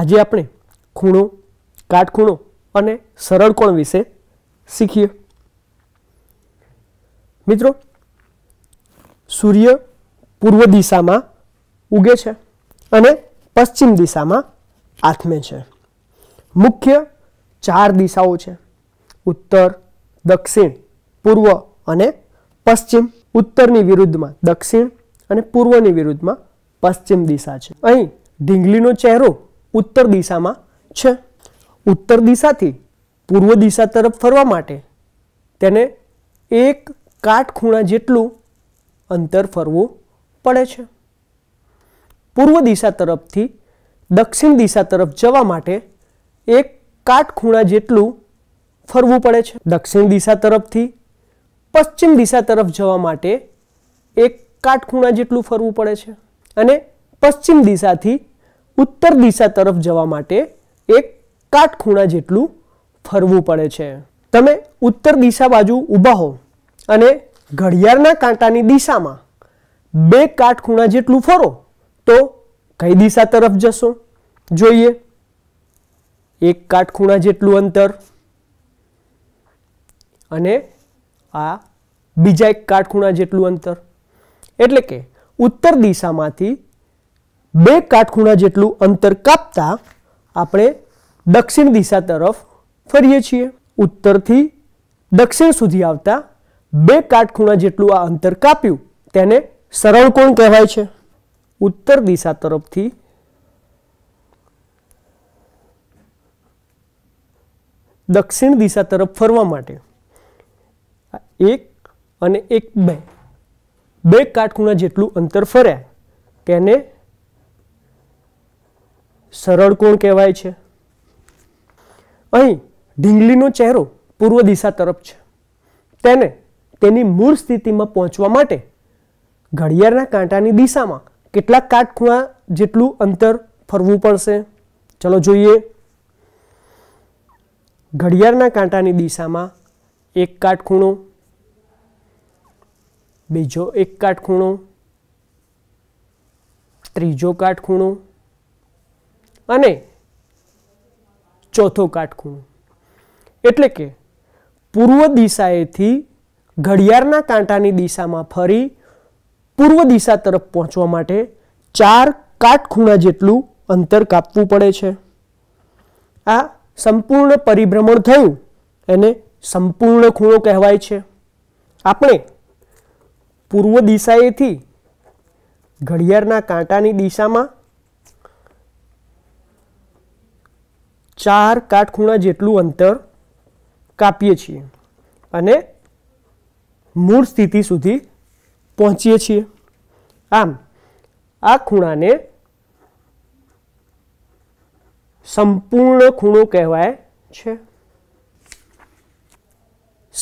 આજે આપણે ખૂણો કાટખૂણો અને સરળ કોણ વિશે શીખીએ મિત્રો સૂર્ય પૂર્વ દિશામાં ઉગે છે અને પશ્ચિમ દિશામાં આથમે છે મુખ્ય ચાર દિશાઓ છે ઉત્તર દક્ષિણ પૂર્વ અને પશ્ચિમ ઉત્તરની વિરુદ્ધમાં દક્ષિણ અને પૂર્વની વિરુદ્ધમાં પશ્ચિમ દિશા છે અહીં ઢીંગલીનો ચહેરો ઉત્તર દિશામાં છે ઉત્તર દિશાથી પૂર્વ દિશા તરફ ફરવા માટે તેને એક કાટખૂણા જેટલું અંતર ફરવું પડે છે પૂર્વ દિશા તરફથી દક્ષિણ દિશા તરફ જવા માટે એક કાટખૂણા જેટલું ફરવું પડે છે દક્ષિણ દિશા તરફથી પશ્ચિમ દિશા તરફ જવા માટે એક કાટખૂણા જેટલું ફરવું પડે છે અને પશ્ચિમ દિશાથી ઉત્તર દિશા તરફ જવા માટે એક કાટખૂણા જેટલું ફરવું પડે છે તમે ઉત્તર દિશા બાજુ ઊભા હો અને ઘડિયાળના કાંટાની દિશામાં બે કાટખૂણા જેટલું ફરો તો કઈ દિશા તરફ જશો જોઈએ એક કાટખૂણા જેટલું અંતર અને આ બીજા એક કાટખૂણા જેટલું અંતર એટલે કે ઉત્તર દિશામાંથી બે કાટખૂણા જેટલું અંતર કાપતા આપણે દક્ષિણ દિશા તરફ ફરીએ છીએ ઉત્તરથી દક્ષિણ સુધી આવતા બે કાટખૂણા જેટલું આ અંતર કાપ્યું તેને સરળ કોણ કહેવાય છે ઉત્તર દિશા તરફથી દક્ષિણ દિશા તરફ ફરવા માટે એક અને એક બે બે કાટખૂણા જેટલું અંતર ફર્યા તેને સરળ કોણ કહેવાય છે અહીં ઢીંગલીનો ચહેરો પૂર્વ દિશા તરફ છે તેને તેની મૂળ સ્થિતિમાં પહોંચવા માટે ઘડિયાળના કાંટાની દિશામાં કેટલાક કાટખૂણા જેટલું અંતર ફરવું પડશે ચલો જોઈએ ઘડિયાળના કાંટાની દિશામાં એક કાટખૂણો બીજો એક કાટખૂણો ત્રીજો કાટખૂણો અને ચોથો કાટખૂણો એટલે કે પૂર્વ દિશાએથી ઘડિયાળના કાંટાની દિશામાં ફરી પૂર્વ દિશા તરફ પહોંચવા માટે ચાર કાટખૂણા જેટલું અંતર કાપવું પડે છે આ સંપૂર્ણ પરિભ્રમણ થયું એને સંપૂર્ણ ખૂણો કહેવાય છે આપણે પૂર્વ દિશાએથી ઘડિયાળના કાંટાની દિશામાં ચાર કાટખૂણા જેટલું અંતર કાપીએ છીએ અને મૂળ સ્થિતિ સુધી પહોંચીએ છીએ આમ આ ખૂણાને સંપૂર્ણ ખૂણો કહેવાય છે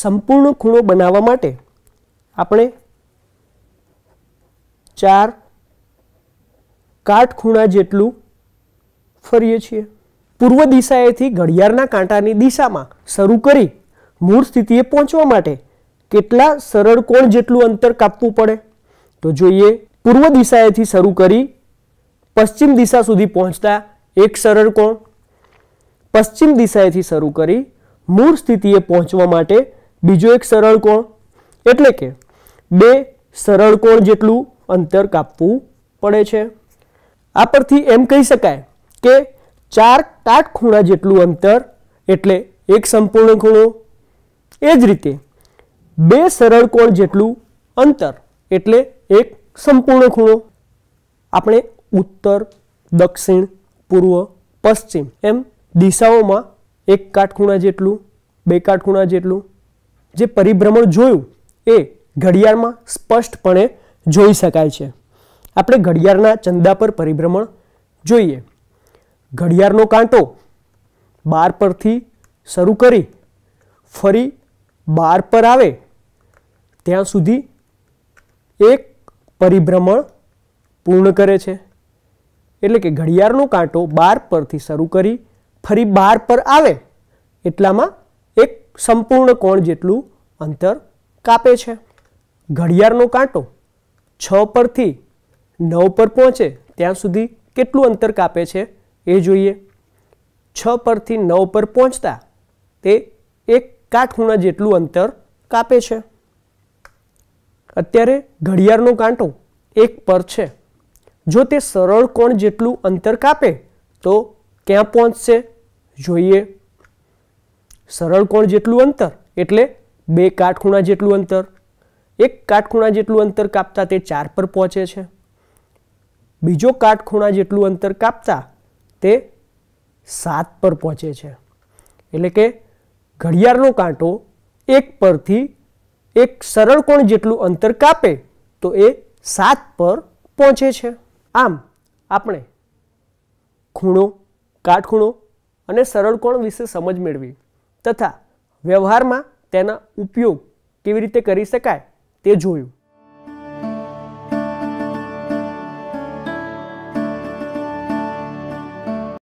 સંપૂર્ણ ખૂણો બનાવવા માટે આપણે ચાર કાટખૂણા જેટલું ફરીએ છીએ પૂર્વ દિશાએથી ઘડિયાળના કાંટાની દિશામાં શરૂ કરી મૂળ સ્થિતિએ પહોંચવા માટે કેટલા સરળ કોણ જેટલું અંતર કાપવું પડે તો જોઈએ પૂર્વ દિશાએથી શરૂ કરી પશ્ચિમ દિશા સુધી પહોંચતા એક સરળ કોણ પશ્ચિમ દિશાએથી શરૂ કરી મૂળ સ્થિતિએ પહોંચવા માટે બીજો એક સરળ કોણ એટલે કે બે સરળ કોણ જેટલું અંતર કાપવું પડે છે આ પરથી એમ કહી શકાય કે ચાર ખૂણા જેટલું અંતર એટલે એક સંપૂર્ણ ખૂણો એ જ રીતે બે સરળ કોણ જેટલું અંતર એટલે એક સંપૂર્ણ ખૂણો આપણે ઉત્તર દક્ષિણ પૂર્વ પશ્ચિમ એમ દિશાઓમાં એક કાટખૂણા જેટલું બે કાટખૂણા જેટલું જે પરિભ્રમણ જોયું એ ઘડિયાળમાં સ્પષ્ટપણે જોઈ શકાય છે આપણે ઘડિયાળના ચંદા પર પરિભ્રમણ જોઈએ ઘડિયાળનો કાંટો બાર પરથી શરૂ કરી ફરી બાર પર આવે ત્યાં સુધી એક પરિભ્રમણ પૂર્ણ કરે છે એટલે કે ઘડિયાળનો કાંટો બાર પરથી શરૂ કરી ફરી બાર પર આવે એટલામાં એક સંપૂર્ણ કોણ જેટલું અંતર કાપે છે ઘડિયાળનો કાંટો છ પરથી નવ પર પહોંચે ત્યાં સુધી કેટલું અંતર કાપે છે એ જોઈએ છ પરથી નવ પર પહોંચતા તે એક કાટખૂણા જેટલું અંતર કાપે છે અત્યારે ઘડિયાળનો કાંટો એક પર છે જો તે સરળ કોણ જેટલું અંતર કાપે તો ક્યાં પહોંચશે જોઈએ સરળ કોણ જેટલું અંતર એટલે બે કાટખૂણા જેટલું અંતર એક કાટખૂણા જેટલું અંતર કાપતા તે ચાર પર પહોંચે છે બીજો કાટખૂણા જેટલું અંતર કાપતા તે સાત પર પહોંચે છે એટલે કે ઘડિયાળનો કાંટો એક પરથી એક સરળ કોણ જેટલું અંતર કાપે તો એ સાત પર પહોંચે છે આમ આપણે ખૂણો કાટખૂણો અને સરળ કોણ વિશે સમજ મેળવી તથા વ્યવહારમાં તેના ઉપયોગ કેવી રીતે કરી શકાય તે જોયું